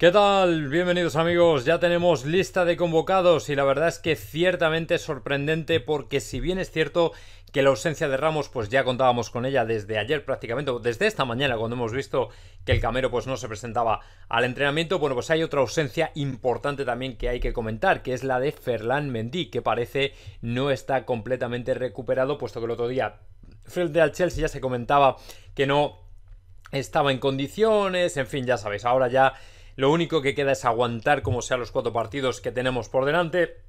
¿Qué tal? Bienvenidos amigos, ya tenemos lista de convocados y la verdad es que ciertamente sorprendente porque si bien es cierto que la ausencia de Ramos pues ya contábamos con ella desde ayer prácticamente, desde esta mañana cuando hemos visto que el Camero pues no se presentaba al entrenamiento, bueno pues hay otra ausencia importante también que hay que comentar que es la de Ferland Mendy que parece no está completamente recuperado puesto que el otro día frente al Chelsea ya se comentaba que no estaba en condiciones, en fin ya sabéis, ahora ya lo único que queda es aguantar como sea los cuatro partidos que tenemos por delante.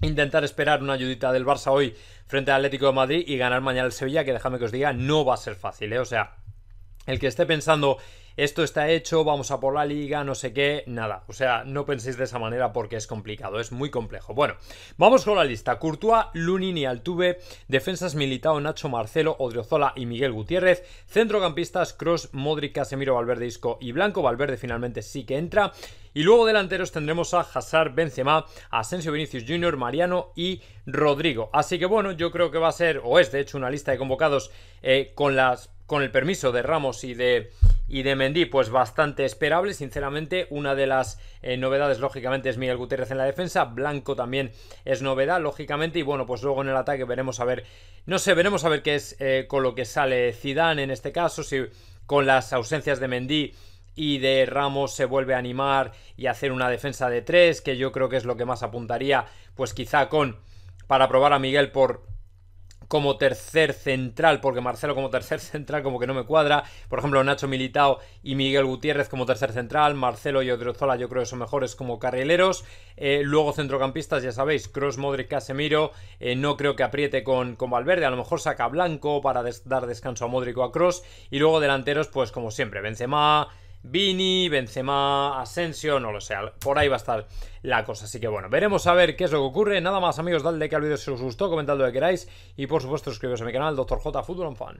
Intentar esperar una ayudita del Barça hoy frente al Atlético de Madrid y ganar mañana el Sevilla, que déjame que os diga, no va a ser fácil, ¿eh? O sea, el que esté pensando esto está hecho, vamos a por la liga, no sé qué, nada. O sea, no penséis de esa manera porque es complicado, es muy complejo. Bueno, vamos con la lista. Courtois, Lunin y Altuve, defensas Militao, Nacho Marcelo, Odriozola y Miguel Gutiérrez, centrocampistas, Cross, Modric, Casemiro, Valverde, Isco y Blanco. Valverde finalmente sí que entra. Y luego delanteros tendremos a Hazard, Benzema, Asensio Vinicius Jr., Mariano y Rodrigo. Así que bueno, yo creo que va a ser, o es de hecho, una lista de convocados eh, con, las, con el permiso de Ramos y de, y de Mendy, pues bastante esperable, sinceramente. Una de las eh, novedades, lógicamente, es Miguel Gutiérrez en la defensa. Blanco también es novedad, lógicamente. Y bueno, pues luego en el ataque veremos a ver. No sé, veremos a ver qué es eh, con lo que sale Zidane en este caso. Si con las ausencias de Mendy y de Ramos se vuelve a animar y hacer una defensa de tres, que yo creo que es lo que más apuntaría, pues quizá con. para probar a Miguel por como tercer central, porque Marcelo como tercer central como que no me cuadra. Por ejemplo, Nacho Militao y Miguel Gutiérrez como tercer central, Marcelo y Odriozola yo creo que son mejores como carrileros. Eh, luego centrocampistas, ya sabéis, Cross, Modric, Casemiro, eh, no creo que apriete con, con, Valverde, a lo mejor saca Blanco para dar descanso a Modric o a Cross. Y luego delanteros, pues como siempre, Benzema, Vini, Benzema, Asensio, no lo sé, por ahí va a estar la cosa. Así que bueno, veremos a ver qué es lo que ocurre. Nada más amigos, dadle que al vídeo si os gustó, comentad lo que queráis y por supuesto suscribiros a mi canal, Dr. J Fútbol Fan.